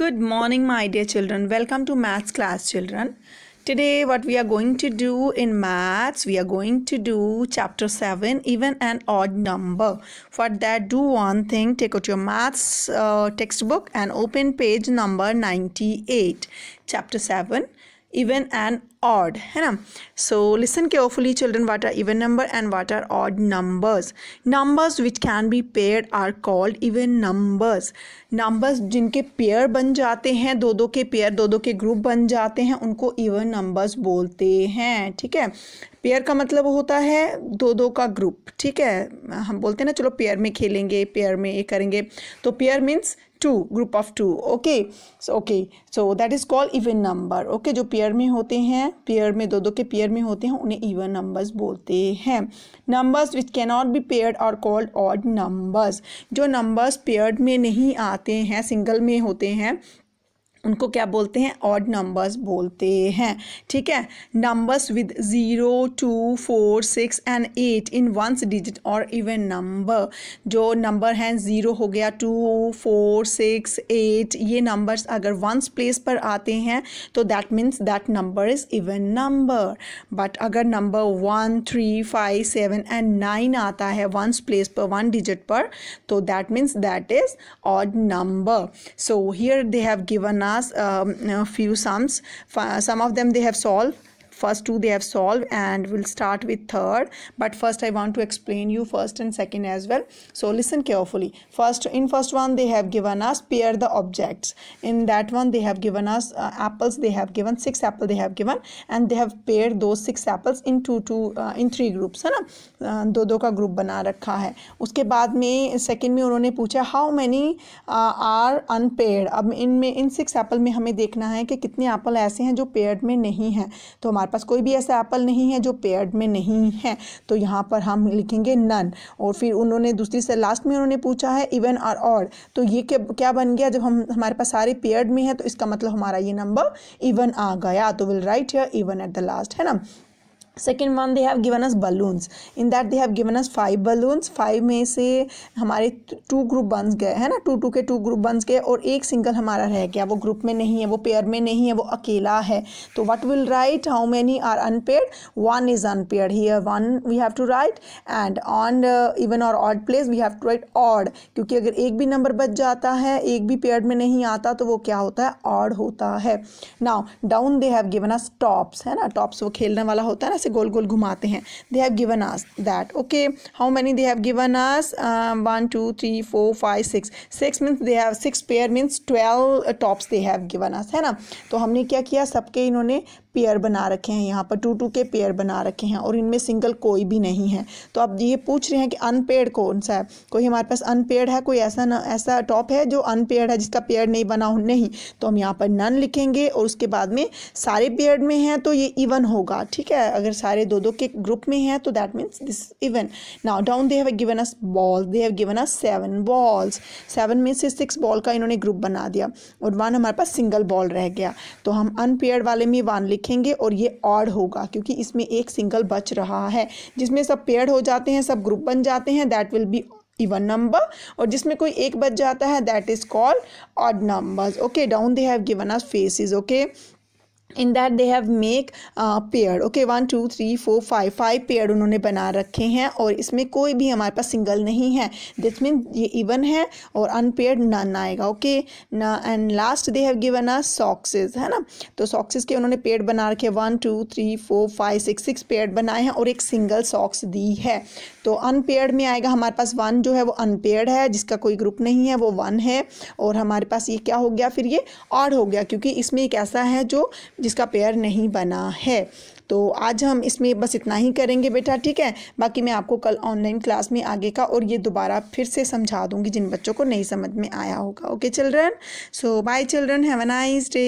Good morning my dear children. Welcome to maths class children. Today what we are going to do in maths, we are going to do chapter 7 even an odd number. For that do one thing, take out your maths uh, textbook and open page number 98. Chapter 7 even and odd है ना so listen carefully children what are even number and what are odd numbers numbers which can be pair are called even numbers numbers जिनके pair बन जाते हैं दो दो के pair दो दो के ग्रुप बन जाते हैं उनको इवन नंबर्स बोलते हैं ठीक है पेयर का मतलब होता है दो दो का ग्रुप ठीक है हम बोलते हैं ना चलो पेयर में खेलेंगे पेयर में ये करेंगे तो pair means two group of two okay okay so that is call even number okay जो पेयर में होते हैं पेयर में दो दो के पेयर में होते हैं उन्हें इवन नंबर्स बोलते हैं numbers which not be paired और कॉल्ड ऑड नंबर्स जो नंबर्स पेयर्ड में नहीं आते हैं सिंगल में होते हैं उनको क्या बोलते हैं ऑड नंबर्स बोलते हैं ठीक है numbers with zero two four six and eight in ones digit और इवन नंबर जो नंबर हैं ज़ीरो हो गया टू फोर सिक्स एट ये नंबर्स अगर वंस प्लेस पर आते हैं तो that means that number is even number but अगर number one three five seven and nine आता है वंस प्लेस पर वन डिजिट पर तो that means that is odd number so here they have given a class um, a few sums. Some of them they have solved first two they have solved and we'll start with third but first i want to explain you first and second as well so listen carefully first in first one they have given us pair the objects in that one they have given us uh, apples they have given six apple they have given and they have paired those six apples in two two uh, in three groups hai है do दो दो का group बना रखा है उसके बाद में सेकंड में उन्होंने पूछा हाउ मैनी आर अनपेयर्ड अब इनमें इन सिक्स एप्पल में हमें देखना है कि कितने एप्पल ऐसे हैं जो पेयर्ड में नहीं हैं तो हमारे हमारे पास कोई भी ऐसा एप्पल नहीं है जो पेयर्ड में नहीं है तो यहाँ पर हम लिखेंगे नन और फिर उन्होंने दूसरी से लास्ट में उन्होंने पूछा है इवन और ऑड तो ये क्या क्या बन गया जब हम हमारे पास सारे पेयर्ड में है तो इसका मतलब हमारा ये नंबर इवन आ गया तो will write here even at the last है ना second one they have given us balloons in that they have given us five balloons five में से हमारे टू ग्रुप बन गए है ना टू टू के टू ग्रुप बन गए और एक सिंगल हमारा रह गया वो ग्रुप में नहीं है वो पेयर में नहीं है वो अकेला है तो what will write how many are unpaired one is unpaired here one we have to write and on even और odd place we have to write odd क्योंकि अगर एक भी नंबर बच जाता है एक भी पेयर में नहीं आता तो वो क्या होता है ऑड होता है now down they have given us tops है ना टॉप्स वो खेलने वाला होता है ना से गोल गोल घुमाते हैं they have given us that okay how many they have given us one two three four five six six means they have six pair means twelve tops they have given us है ना तो हमने क्या किया सबके इन्होंने pair बना रखे हैं यहाँ पर टू टू के पेयर बना रखे हैं और इनमें सिंगल कोई भी नहीं है तो आप ये पूछ रहे हैं कि अनपेड कौन सा है कोई हमारे पास अनपेड है कोई ऐसा ना ऐसा टॉप है जो अनपेड है जिसका पेयर नहीं बना हो नहीं तो हम यहाँ पर नन लिखेंगे और उसके बाद में सारे पेयर में हैं तो ये इवन होगा ठीक है अगर सारे दो दो के ग्रुप में हैं तो that means this even now down they have given us ball they have given us seven balls seven means से सिक्स बॉल का इन्होंने ग्रुप बना दिया और वन हमारे पास सिंगल बॉल रह गया तो हम अनपेयर वाले में वन लिख देखेंगे और ये ऑड होगा क्योंकि इसमें एक सिंगल बच रहा है जिसमें सब पेयर हो जाते हैं सब ग्रुप बन जाते हैं that will be even number और जिसमें कोई एक बच जाता है that is called odd numbers okay down they have given us faces okay in that they have make pair okay one two three four five five pair उन्होंने बना रखे हैं और इसमें कोई भी हमारे पास सिंगल नहीं है दिस मीन ये इवन है और अनपेयर नन आएगा okay and last they have given a socks है ना तो सॉक्सेज के उन्होंने पेयर बना रखे one two three four five six six pair बनाए हैं और एक सिंगल सॉक्स दी है तो अनपेयर में आएगा हमारे पास वन जो है वो अनपेयर है जिसका कोई ग्रुप नहीं है वो वन है और हमारे पास ये क्या हो गया फिर ये ऑड हो गया क्योंकि इसमें एक ऐसा है जो जिसका पेयर नहीं बना है तो आज हम इसमें बस इतना ही करेंगे बेटा ठीक है बाकी मैं आपको कल ऑनलाइन क्लास में आगे का और ये दोबारा फिर से समझा दूंगी जिन बच्चों को नहीं समझ में आया होगा okay children so bye children have a nice day